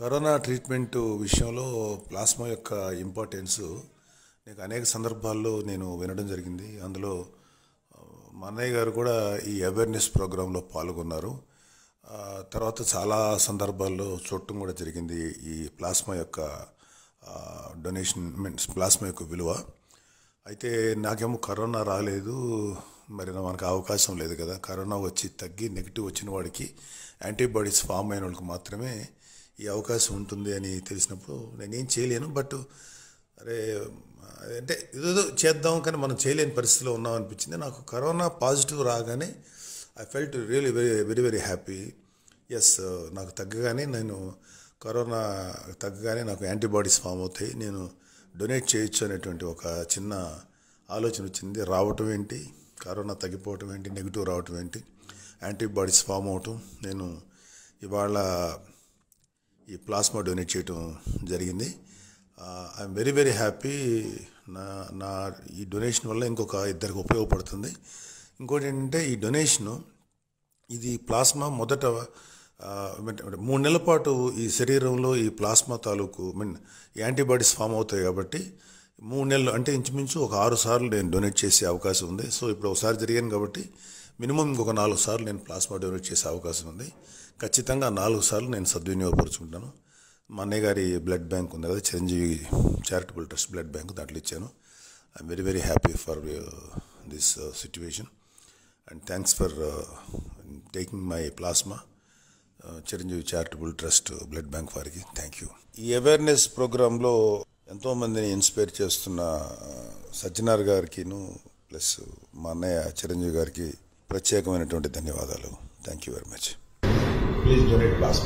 corona treatment విషయంలో plasma యొక్క importance నీకు అనేక సందర్భాల్లో నేను వినడం జరిగింది అందులో మా అన్నయ్య గారు కూడా ఈ అవేర్నెస్ ప్రోగ్రాంలో పాల్గొన్నారు తర్వాత చాలా సందర్భాల్లో చూడటం కూడా జరిగింది ఈ ప్లాస్మా యొక్క డొనేషన్ మీన్స్ ప్లాస్మా యొక్క విలువ అయితే నాకేమో కరోనా రాలేదు మరి మనకు అవకాశం లేదు కదా కరోనా వచ్చి తగ్గి నెగిటివ్ వచ్చిన వాడికి యాంటీబాడీస్ ఫామ్ అయిన వాళ్ళకి మాత్రమే ఈ అవకాశం ఉంటుంది అని తెలిసినప్పుడు నేనేం చేయలేను బట్ అరే అంటే ఏదో చేద్దాం కానీ మనం చేయలేని పరిస్థితిలో ఉన్నాం అనిపించింది నాకు కరోనా పాజిటివ్ రాగానే I felt really very very very happy as నాకు తగ్గగానే నేను కరోనా తగ్గగానే నాకు యాంటీబాడీస్ ఫామ్ అవుతాయి నేను డొనేట్ చేయొచ్చు అనేటువంటి ఒక చిన్న ఆలోచన వచ్చింది రావటం ఏంటి కరోనా తగ్గిపోవటం ఏంటి నెగిటివ్ రావటం ఏంటి యాంటీబాడీస్ ఫామ్ అవటం నేను ఇవాళ ఈ ప్లాస్మా డొనేట్ చేయటం జరిగింది ఐఎమ్ వెరీ వెరీ హ్యాపీ నా నా ఈ డొనేషన్ వల్ల ఇంకొక ఇద్దరికి ఉపయోగపడుతుంది ఇంకోటి ఏంటంటే ఈ డొనేషను ఇది ప్లాస్మా మొదట మూడు నెలల పాటు ఈ శరీరంలో ఈ ప్లాస్మా తాలూకు మీన్ యాంటీబాడీస్ ఫామ్ అవుతాయి కాబట్టి మూడు నెలలు అంటే ఇంచుమించు ఒక ఆరు సార్లు నేను డొనేట్ చేసే అవకాశం ఉంది సో ఇప్పుడు ఒకసారి జరిగాను కాబట్టి మినిమం ఇంకొక నాలుగు సార్లు నేను ప్లాస్మా డొనేట్ చేసే అవకాశం ఉంది ఖచ్చితంగా నాలుగు సార్లు నేను సద్వినియోగపరుచుకుంటాను మా అన్నయ్య గారి బ్లడ్ బ్యాంక్ ఉంది కదా Chiranjeevi charitable trust blood bank దాంట్లో ఇచ్చాను I'm very very happy for this situation and thanks for taking my plasma Chiranjeevi charitable trust blood bank వారికి థ్యాంక్ యూ ఈ అవేర్నెస్ ప్రోగ్రాంలో ఎంతోమందిని ఇన్స్పైర్ చేస్తున్న uh, సజ్జనార్ గారికిను ప్లస్ మా అన్నయ్య చిరంజీవి గారికి ప్రత్యేకమైనటువంటి ధన్యవాదాలు thank you very much please